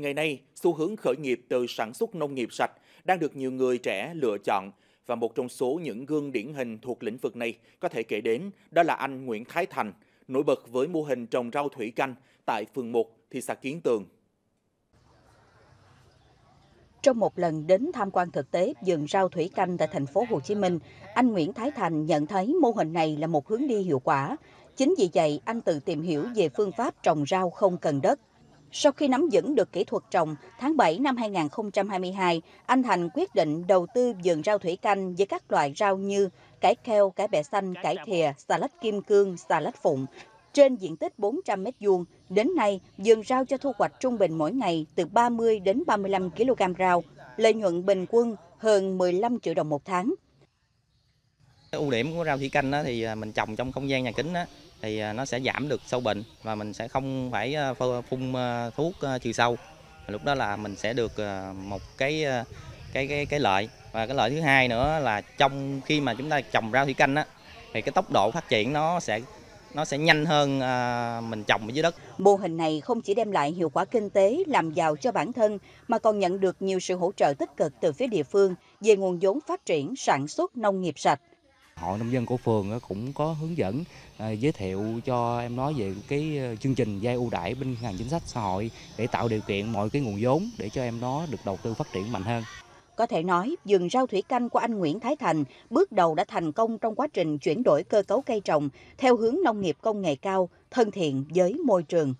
Ngày nay, xu hướng khởi nghiệp từ sản xuất nông nghiệp sạch đang được nhiều người trẻ lựa chọn và một trong số những gương điển hình thuộc lĩnh vực này có thể kể đến đó là anh Nguyễn Thái Thành, nổi bật với mô hình trồng rau thủy canh tại phường 1, thị xã Kiến Tường. Trong một lần đến tham quan thực tế vườn rau thủy canh tại thành phố Hồ Chí Minh, anh Nguyễn Thái Thành nhận thấy mô hình này là một hướng đi hiệu quả. Chính vì vậy, anh tự tìm hiểu về phương pháp trồng rau không cần đất sau khi nắm vững được kỹ thuật trồng tháng 7 năm 2022, anh thành quyết định đầu tư vườn rau thủy canh với các loại rau như cải keo cải bẹ xanh cải thìa xà lách kim cương xà lách phụng trên diện tích 400 m2. đến nay vườn rau cho thu hoạch trung bình mỗi ngày từ 30 đến 35 kg rau lợi nhuận bình quân hơn 15 triệu đồng một tháng Ưu điểm của rau thủy canh đó thì à, mình trồng trong không gian nhà kính đó, thì à, nó sẽ giảm được sâu bệnh và mình sẽ không phải à, phun thuốc trừ sâu. Lúc đó là mình sẽ được một cái cái cái cái lợi và cái lợi thứ hai nữa là trong khi mà chúng ta trồng rau thủy canh á thì cái tốc độ phát triển nó sẽ nó sẽ nhanh hơn mình trồng ở dưới đất. Mô hình này không chỉ đem lại hiệu quả kinh tế, làm giàu cho bản thân mà còn nhận được nhiều sự hỗ trợ tích cực từ phía địa phương về nguồn vốn phát triển sản xuất nông nghiệp sạch. Hội nông dân của phường cũng có hướng dẫn à, giới thiệu cho em nói về cái ờ, chương trình vay ưu đãi bên ngành chính sách xã hội để tạo điều kiện mọi cái nguồn vốn để cho em nó được đầu tư phát triển mạnh hơn. Có thể nói, vườn rau thủy canh của anh Nguyễn Thái Thành bước đầu đã thành công trong quá trình chuyển đổi cơ cấu cây trồng theo hướng nông nghiệp công nghệ cao, thân thiện với môi trường.